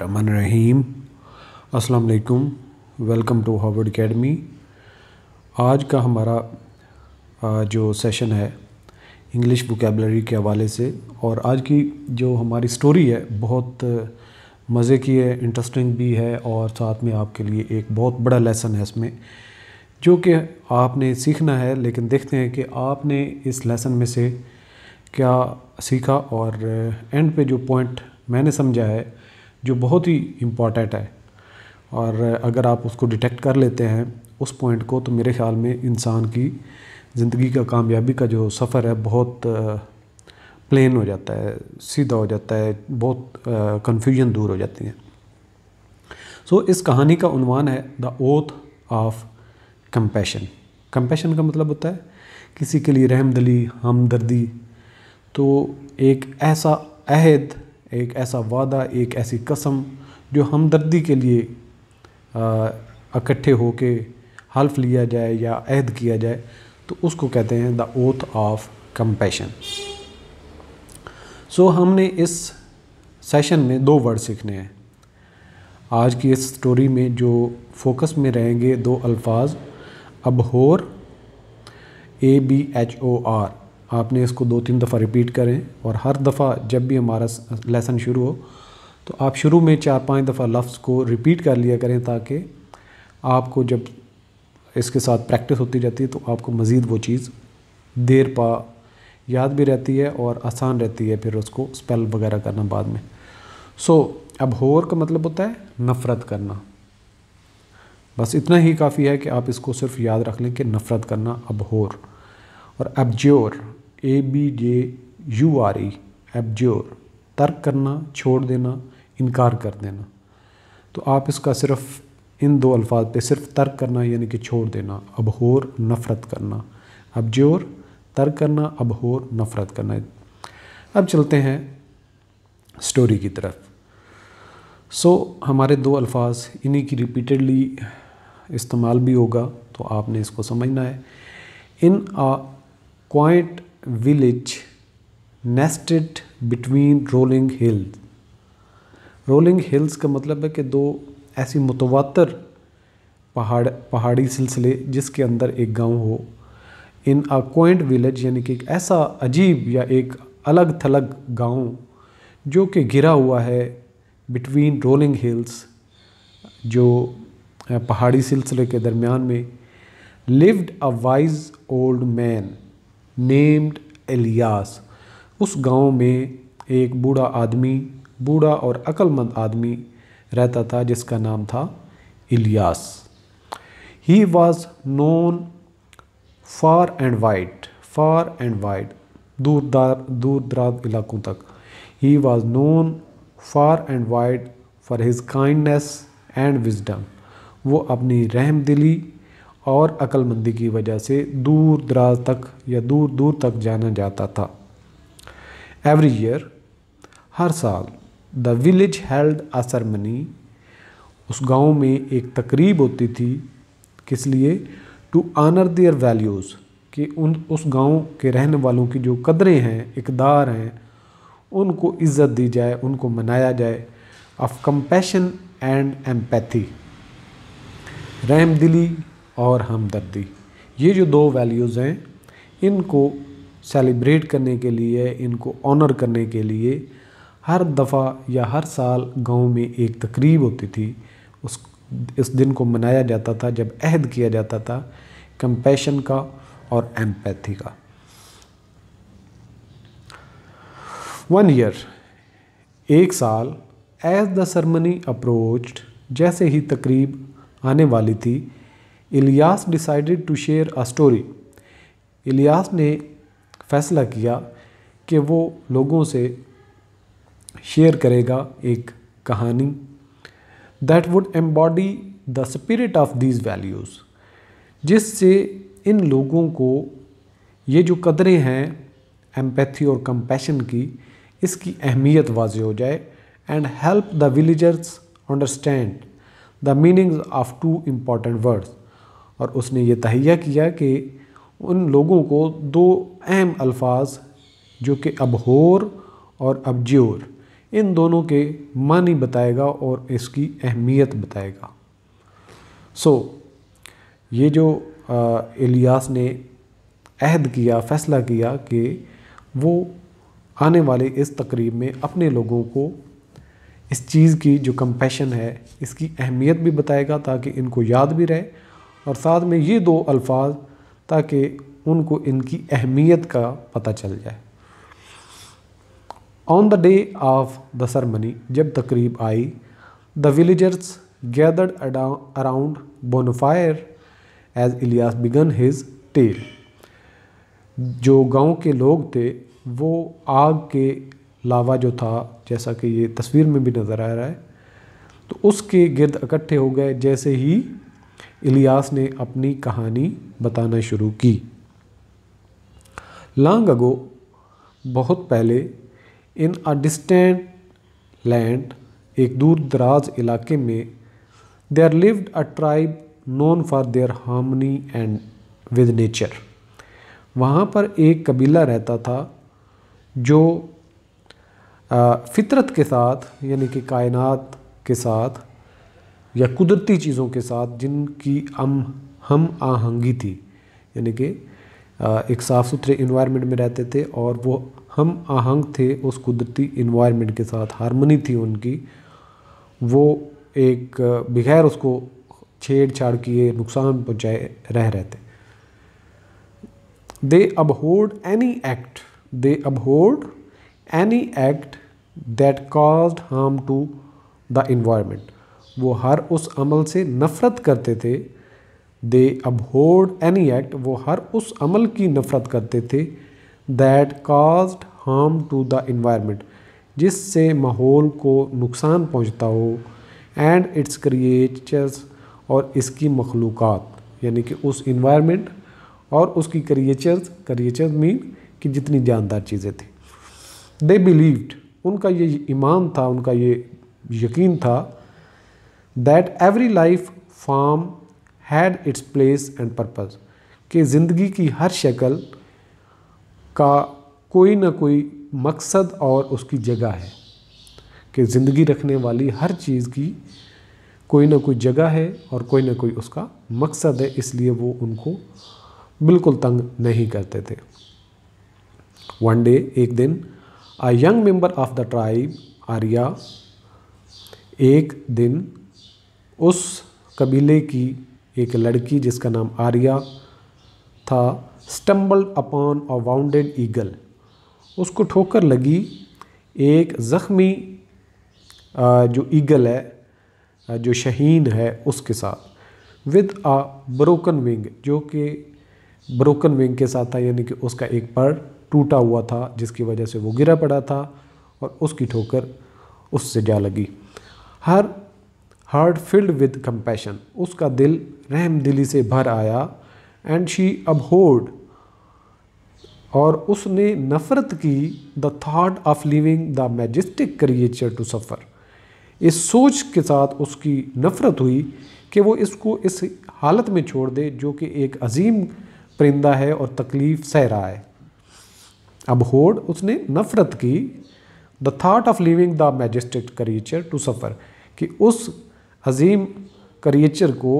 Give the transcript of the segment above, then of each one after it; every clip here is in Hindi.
रमन रहीम अस्सलाम वालेकुम वेलकम टू हार्वर्ड एकेडमी आज का हमारा जो सेशन है इंग्लिश वोकेबलरी के हवाले से और आज की जो हमारी स्टोरी है बहुत मज़े की है इंटरेस्टिंग भी है और साथ में आपके लिए एक बहुत बड़ा लेसन है इसमें जो कि आपने सीखना है लेकिन देखते हैं कि आपने इस लेसन में से क्या सीखा और एंड पे जो पॉइंट मैंने समझा है जो बहुत ही इम्पॉर्टेंट है और अगर आप उसको डिटेक्ट कर लेते हैं उस पॉइंट को तो मेरे ख्याल में इंसान की ज़िंदगी का कामयाबी का जो सफ़र है बहुत प्लेन हो जाता है सीधा हो जाता है बहुत कन्फ्यूजन दूर हो जाती है सो so, इस कहानी का उनवान है the oath of compassion compassion का मतलब होता है किसी के लिए रहमदली हमदर्दी तो एक ऐसा अहद एक ऐसा वादा एक ऐसी कसम जो हमदर्दी के लिए इकट्ठे हो के हल्फ लिया जाए या अहद किया जाए तो उसको कहते हैं the oath of compassion so हमने इस सेशन में दो वर्ड सीखने हैं आज की इस स्टोरी में जो फोकस में रहेंगे दो अल्फाज abhor A B H O R आपने इसको दो तीन दफ़ा रिपीट करें और हर दफ़ा जब भी हमारा लेसन शुरू हो तो आप शुरू में चार पांच दफ़ा लफ्ज़ को रिपीट कर लिया करें ताकि आपको जब इसके साथ प्रैक्टिस होती जाती है तो आपको मज़ीद वो चीज़ देर पा याद भी रहती है और आसान रहती है फिर उसको स्पेल वगैरह करना बाद में सो so, अब होर का मतलब होता है नफ़रत करना बस इतना ही काफ़ी है कि आप इसको सिर्फ याद रख लें कि नफ़रत करना अब होर और abjure A B J U R E abjure तर्क करना छोड़ देना इनकार कर देना तो आप इसका सिर्फ इन दो अल्फाज पे सिर्फ तर्क करना यानी कि छोड़ देना अबहोर नफ़रत करना अबज्योर तर्क करना अबहोर नफ़रत करना अब चलते हैं स्टोरी की तरफ सो so, हमारे दो अल्फाज इन्हीं की रिपीटेडली इस्तेमाल भी होगा तो आपने इसको समझना है in a quiet village nested between rolling hills. Rolling hills का मतलब है कि दो ऐसी मुतवातर पहाड़ पहाड़ी सिलसिले जिसके अंदर एक गांव हो इन अ क्वाइंट विलेज यानी कि एक ऐसा अजीब या एक अलग थलग गांव जो कि घिरा हुआ है बिटवीन रोलिंग हिल्स जो पहाड़ी सिलसिले के दरमियान में lived a wise old man named Elias उस गांव में एक बूढ़ा आदमी बूढ़ा और अक्लमंद आदमी रहता था जिसका नाम था Elias he was known far and wide far and wide दूर दार दूर दराज इलाकों तक he was known far and wide for his kindness and wisdom वो अपनी रहम दिली और अक्लमंदी की वजह से दूर दराज तक या दूर दूर तक जाना जाता था एवरी ईयर हर साल the village held a ceremony उस गांव में एक तकरीब होती थी किस लिए टू आनर देयर वैल्यूज़ कि उन उस गांव के रहने वालों की जो कदरें हैं इकदार हैं उनको इज़्ज़त दी जाए उनको मनाया जाए ऑफ कंपैशन एंड एम्पैथी रहम दिली और हमदर्दी ये जो दो वैल्यूज़ हैं इनको सेलिब्रेट करने के लिए इनको ऑनर करने के लिए हर दफ़ा या हर साल गांव में एक तकरीब होती थी उस इस दिन को मनाया जाता था जब अहद किया जाता था कंपैशन का और एम्पैथी का वन ईयर एक साल एज द सरमनी अप्रोच जैसे ही तकरीब आने वाली थी Elias decided to share a story Elias ने फैसला किया कि वो लोगों से शेयर करेगा एक कहानी that would embody the spirit of these values जिससे इन लोगों को ये जो कदरें हैं एम्पैथी और कंपैशन की इसकी अहमियत वाज हो जाए and help the villagers understand the meanings of two important words और उसने ये तहिया किया कि उन लोगों को दो अहम अल्फाज जो कि अबहोर और अबज्योर इन दोनों के मानी बताएगा और इसकी अहमियत बताएगा सो so, ये जो इलियास ने अहद किया फ़ैसला किया कि वो आने वाले इस तकरीब में अपने लोगों को इस चीज़ की जो कम्पेशन है इसकी अहमियत भी बताएगा ताकि इनको याद भी रहे और साथ में ये दो अल्फाज ताकि उनको इनकी अहमियत का पता चल जाए on the day of the ceremony जब तकरीब आई the villagers gathered around bonfire as Elias began his tale जो गांव के लोग थे वो आग के लावा जो था जैसा कि ये तस्वीर में भी नज़र आ रहा है तो उसके गिरद इकट्ठे हो गए जैसे ही इलियास ने अपनी कहानी बताना शुरू की लॉन्ग अगो बहुत पहले इन अ डिस्टेंट लैंड एक दूर दराज इलाके में there lived a tribe known for their harmony and with nature वहाँ पर एक कबीला रहता था जो फितरत के साथ यानी कि कायनात के साथ या कुदरती चीज़ों के साथ जिनकी हम हम आहंगी थी यानी कि एक साफ़ सुथरे इन्वायरमेंट में रहते थे और वो हम आहंग थे उस कुदरती इन्वायरमेंट के साथ हारमोनी थी उनकी वो एक बगैर उसको छेड़छाड़ किए नुकसान पहुँचाए रह रहे थे they abhorred any act they abhorred any act that cause harm to the environment वो हर उस अमल से नफ़रत करते थे दे अबहोर्ड एनी एक्ट वो हर उस अमल की नफ़रत करते थे that cause harm to the environment जिससे माहौल को नुकसान पहुँचता हो एंड इट्स क्रिएचर्स और इसकी मखलूक यानी कि उस इन्वायरमेंट और उसकी क्रिएचर्स क्रिएचर्स मीन कि जितनी जानदार चीज़ें थी दे बिलीव्ड उनका ये ईमान था उनका ये यकीन था that every life form had its place and purpose कि ज़िंदगी की हर शक्ल का कोई ना कोई मकसद और उसकी जगह है कि ज़िंदगी रखने वाली हर चीज़ की कोई ना कोई जगह है और कोई ना कोई उसका मकसद है इसलिए वो उनको बिल्कुल तंग नहीं करते थे वन डे एक दिन a young member of the tribe Arya एक दिन उस कबीले की एक लड़की जिसका नाम आर्या था stumbled upon a wounded eagle उसको ठोकर लगी एक ज़ख्मी जो ईगल है जो शहीन है उसके साथ विद आ ब्रोकन विंग जो कि ब्रोकन विंग के साथ था यानी कि उसका एक पर टूटा हुआ था जिसकी वजह से वो गिरा पड़ा था और उसकी ठोकर उससे जा लगी her heart filled with compassion उसका दिल रहम दिली से भर आया एंड शी अबहोर्ड और उसने नफ़रत की the thought of living the majestic creature to suffer इस सोच के साथ उसकी नफ़रत हुई कि वो इसको इस हालत में छोड़ दे जो कि एक अजीम परिंदा है और तकलीफ़ सह रहा है अब होड़ उसने नफ़रत की the thought of living the majestic creature to suffer कि उस हजीम करिएचर को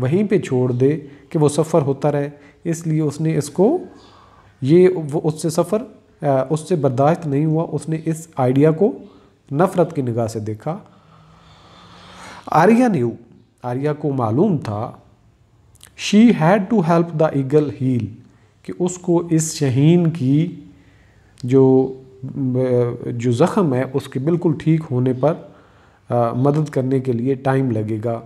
वहीं पे छोड़ दे कि वो सफ़र होता रहे इसलिए उसने इसको ये वो उससे सफ़र उससे बर्दाश्त नहीं हुआ उसने इस आइडिया को नफ़रत की निगाह से देखा आर्या न्यू आर्या को मालूम था she had to help the eagle heal कि उसको इस शहीन की जो जो ज़ख़म है उसके बिल्कुल ठीक होने पर मदद करने के लिए टाइम लगेगा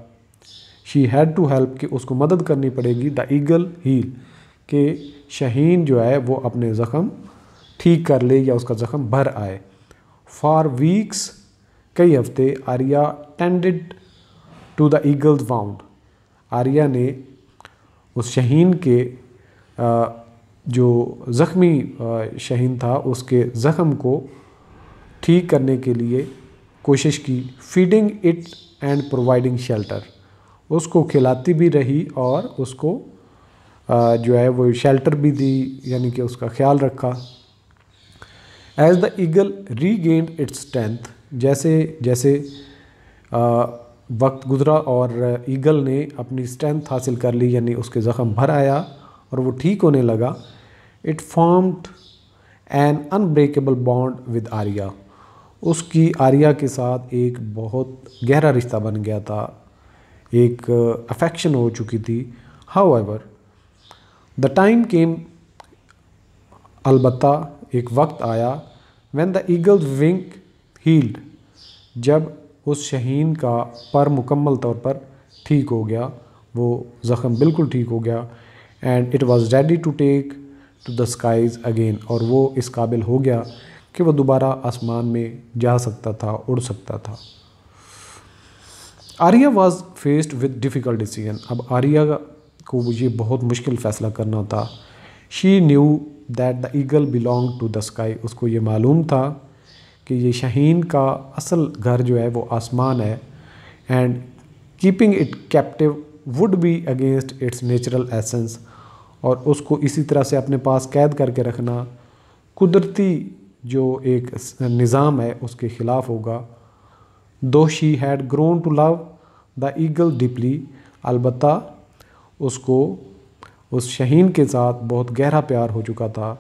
शी हैड टू हेल्प कि उसको मदद करनी पड़ेगी द ईगल हील के शहीन जो है वो अपने ज़ख़म ठीक कर ले या उसका ज़ख़म भर आए फॉर वीक्स कई हफ्ते Arya tended to the eagle's wound Arya ने उस शहीन के जो ज़ख्मी शहीन था उसके ज़ख़म को ठीक करने के लिए कोशिश की feeding it and providing shelter उसको खिलाती भी रही और उसको जो है वो शेल्टर भी दी यानी कि उसका ख्याल रखा as the eagle regained its strength जैसे जैसे वक्त गुजरा और ईगल ने अपनी स्ट्रेंथ हासिल कर ली यानी उसके ज़ख़म भर आया और वो ठीक होने लगा it formed an unbreakable bond with Arya उसकी आर्या के साथ एक बहुत गहरा रिश्ता बन गया था एक अफेक्शन हो चुकी थी however the time came अलबत्ता एक वक्त आया when the eagle wing healed जब उस शहीन का पर मुकम्मल तौर पर ठीक हो गया वो ज़ख़म बिल्कुल ठीक हो गया and it was ready to take to the skies again और वो इस काबिल हो गया कि वह दोबारा आसमान में जा सकता था उड़ सकता था Arya was faced with difficult decision अब आर्या को ये बहुत मुश्किल फ़ैसला करना था she knew that the eagle belong to the sky उसको ये मालूम था कि ये शहीन का असल घर जो है वो आसमान है and keeping it captive would be against its natural essence और उसको इसी तरह से अपने पास कैद करके रखना कुदरती जो एक निज़ाम है उसके ख़िलाफ़ होगा though she had grown to love the eagle deeply अलबत् उसको उस शहीन के साथ बहुत गहरा प्यार हो चुका था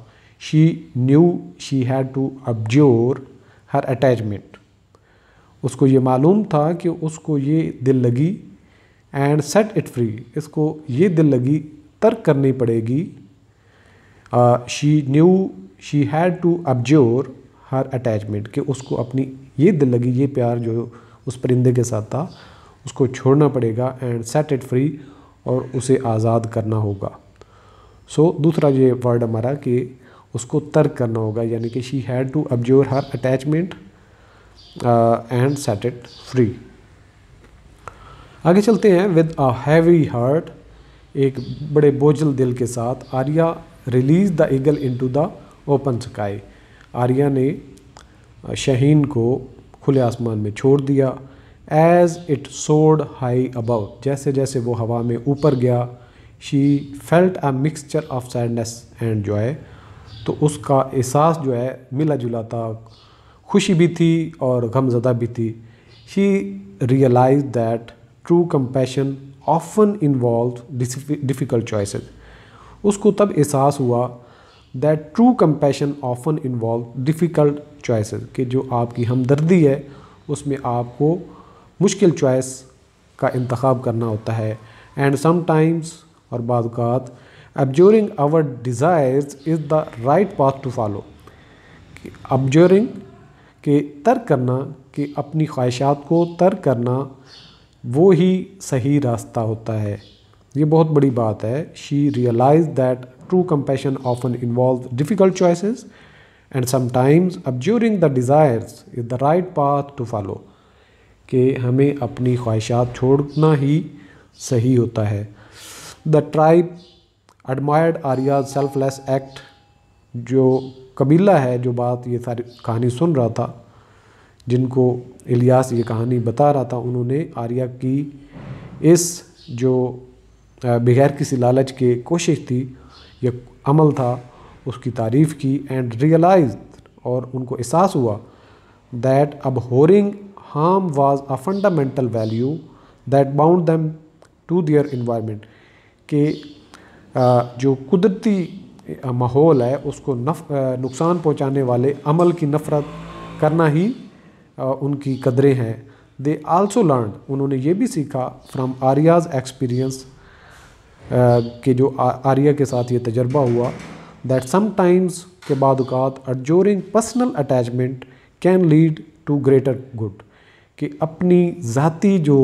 she knew she had to abjure her attachment उसको ये मालूम था कि उसको ये दिल लगी एंड सेट इट फ्री इसको ये दिल लगी तर्क करनी पड़ेगी she knew she had to to her attachment कि उसको अपनी ये दिल लगी ये प्यार जो उस परिंदे के साथ था उसको छोड़ना पड़ेगा एंड सेट इट फ्री और उसे आज़ाद करना होगा सो so, दूसरा ये वर्ड हमारा कि उसको तर्क करना होगा यानी कि she had to abjure her attachment and set it free आगे चलते हैं विद अ हैवी हार्ट एक बड़े बोझल दिल के साथ Arya release the eagle into the open sky Arya ने शहीन को खुले आसमान में छोड़ दिया as it soared high above जैसे जैसे वो हवा में ऊपर गया she felt a mixture of sadness and जो है तो उसका एहसास जो है मिला जुला था खुशी भी थी और गमजदा भी थी she realise that true compassion often involve difficult choices उसको तब एहसास हुआ that true compassion often involve difficult choice कि जो आपकी हमदर्दी है उसमें आपको मुश्किल चॉइस का इंतखब करना होता है एंड समाइम्स और बात abjuring our desires is the right path to follow abjuring के तर्क करना कि अपनी ख्वाहिशात को तर्क करना वो ही सही रास्ता होता है ये बहुत बड़ी बात है she realise that true of often involve difficult choice and sometimes abjuring the desires is the right path to follow कि हमें अपनी ख्वाहिशात छोड़ना ही सही होता है the tribe admired Arya selfless act जो कबीला है जो बात ये सारी कहानी सुन रहा था जिनको इलियास ये कहानी बता रहा था उन्होंने आर्या की इस जो बगैर किसी लालच के कोशिश थी या अमल था उसकी तारीफ़ की एंड रियलाइज और उनको एहसास हुआ that abhorring harm was a fundamental value that bound them to their environment के जो कुदरती माहौल है उसको नफ नुकसान पहुँचाने वाले अमल की नफ़रत करना ही उनकी कदरें हैं दे आल्सो लर्न उन्होंने ये भी सीखा फ्राम आर्याज एक्सपीरियंस के जो आर्या के साथ ये तजर्बा हुआ दैट समटाइम्स के बाद abjuring personal attachment can lead to greater good कि अपनी ज़ाती जो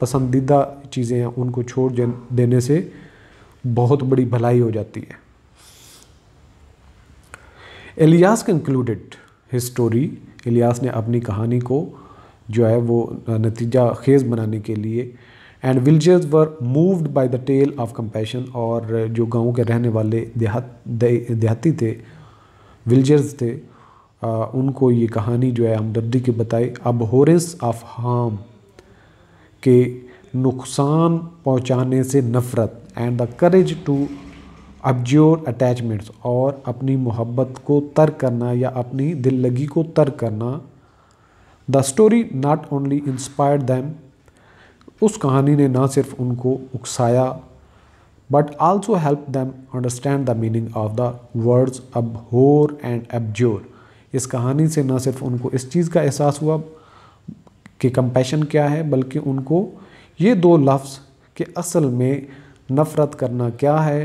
पसंदीदा चीज़ें हैं उनको छोड़ देने से बहुत बड़ी भलाई हो जाती है Elias concluded his story Elias ने अपनी कहानी को जो है वो नतीजा खेज बनाने के लिए and villagers were moved by the tale of compassion और जो गाँव के रहने वाले देहाती थे विलजर्स थे आ, उनको ये कहानी जो है हमदर्दी की बताई अब होरेस ऑफ हार्म के नुकसान पहुंचाने से नफ़रत and the courage to abjure attachments और अपनी मोहब्बत को तर्क करना या अपनी दिल लगी को तर्क करना the story not only inspired them उस कहानी ने ना सिर्फ उनको उकसाया but also help them understand the meaning of the words abhor and एबज्योर इस कहानी से ना सिर्फ उनको इस चीज़ का एहसास हुआ कि कंपैशन क्या है बल्कि उनको ये दो लफ्ज़ के असल में नफ़रत करना क्या है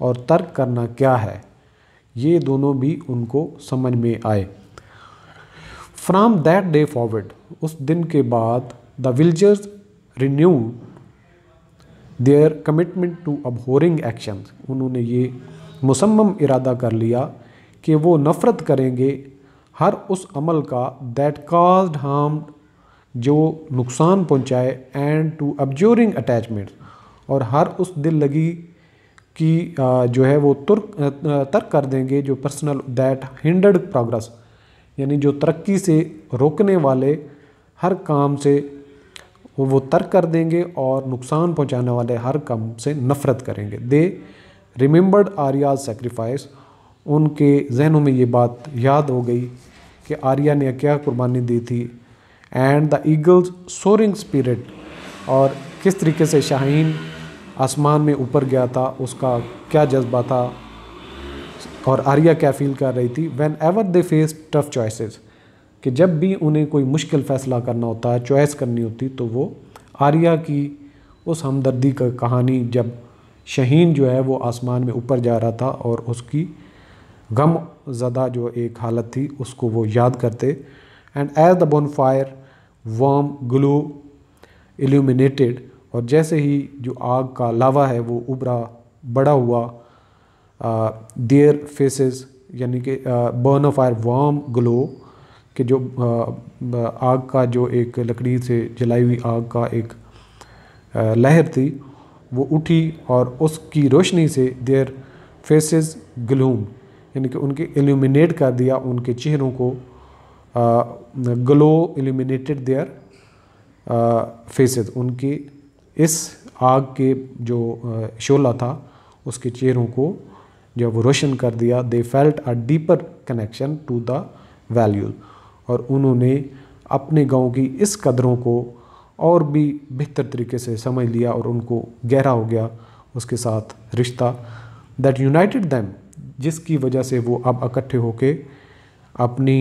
और तर्क करना क्या है ये दोनों भी उनको समझ में आए फ्राम दैट डे फॉरवर्ड उस दिन के बाद the villagers renew their commitment to abhorring action उन्होंने ये मुसम्म इरादा कर लिया कि वो नफ़रत करेंगे हर उस अमल का दैट काज हार्म जो नुकसान पहुंचाए एंड टू अब्जोरिंग अटैचमेंट और हर उस दिल लगी की जो है वो तुर्क तर्क कर देंगे जो पर्सनल दैट हिंडर्ड प्रोग्रेस यानी जो तरक्की से रोकने वाले हर काम से वो तर्क कर देंगे और नुकसान पहुंचाने वाले हर कम से नफ़रत करेंगे दे रिमेंबर्ड आर्या सेक्रीफाइस उनके जहनों में ये बात याद हो गई कि आर्या ने क्या कुर्बानी दी थी and the eagle's soaring spirit और किस तरीके से शाहीन आसमान में ऊपर गया था उसका क्या जज्बा था और आर्या क्या फील कर रही थी whenever they face tough choices कि जब भी उन्हें कोई मुश्किल फ़ैसला करना होता है चॉइस करनी होती तो वो आर्या की उस हमदर्दी का कहानी जब शहीन जो है वो आसमान में ऊपर जा रहा था और उसकी गम ज़दा जो एक हालत थी उसको वो याद करते and as the bonfire warm glow illuminated और जैसे ही जो आग का लावा है वो उबरा बड़ा हुआ देयर uh, फेसेस यानी कि बर्न ऑफ आयर वाम ग्लो कि जो आग का जो एक लकड़ी से जलाई हुई आग का एक लहर थी वो उठी और उसकी रोशनी से देयर फेसेस ग्लूम यानी कि उनके एल्यूमिनेट कर दिया उनके चेहरों को ग्लो एल्यूमिनेटेड देयर फेसेस उनके इस आग के जो शोला था उसके चेहरों को जब वो रोशन कर दिया they felt a deeper connection to the values और उन्होंने अपने गांव की इस कदरों को और भी बेहतर तरीके से समझ लिया और उनको गहरा हो गया उसके साथ रिश्ता दैट यूनाइटेड दैम जिसकी वजह से वो अब इकट्ठे होके अपनी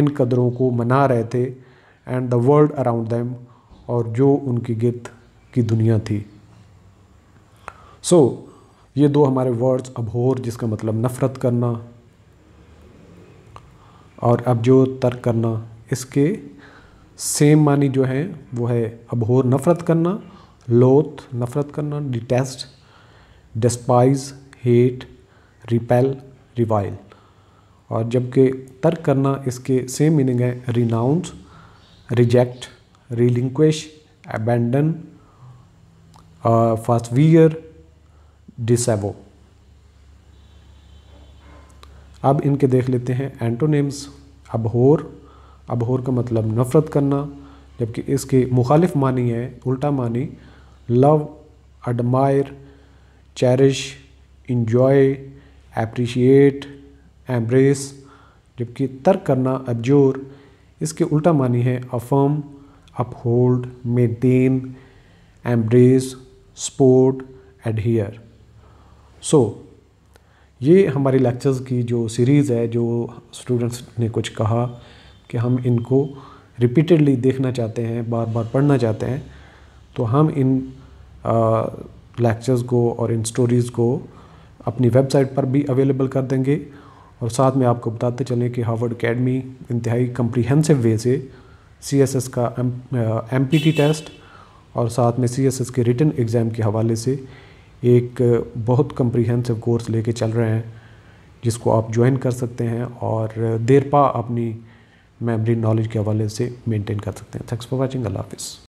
इन कदरों को मना रहे थे and the world around them और जो उनकी गिद्ध की दुनिया थी सो so, ये दो हमारे वर्ड्स अबोर जिसका मतलब नफ़रत करना और अब जो तर्क करना इसके सेम मानी जो है वो है अबहोर नफ़रत करना लोथ नफ़रत करना detest despise hate repel revile और जबकि तर्क करना इसके सेम मीनिंग है renounce reject relinquish abandon forswear disavow अब इनके देख लेते हैं एंटोनेम्स अबहोर अबहोर का मतलब नफ़रत करना जबकि इसके मुखालिफ मानी है उल्टा मानी love admire cherish enjoy appreciate embrace जबकि तर्क करना अबजोर इसके उल्टा मानी है affirm uphold maintain embrace support adhere so ये हमारी लेक्चर्स की जो सीरीज़ है जो स्टूडेंट्स ने कुछ कहा कि हम इनको रिपीटेडली देखना चाहते हैं बार बार पढ़ना चाहते हैं तो हम इन लेक्चर्स को और इन स्टोरीज़ को अपनी वेबसाइट पर भी अवेलेबल कर देंगे और साथ में आपको बताते चलें कि हार्वर्ड अकेडमी इंतहाई कम्प्रीहेंसिव वे से सी एस एस का एम पी टी टेस्ट और साथ में सी एस एस के रिटर्न एग्ज़ाम के हवाले से एक बहुत कम्प्रीहेंसिव कोर्स लेके चल रहे हैं जिसको आप ज्वाइन कर सकते हैं और देर पा अपनी मेमोरी नॉलेज के हवाले से मेंटेन कर सकते हैं थैंक्स फॉर वाचिंग अल्लाह हाफिज़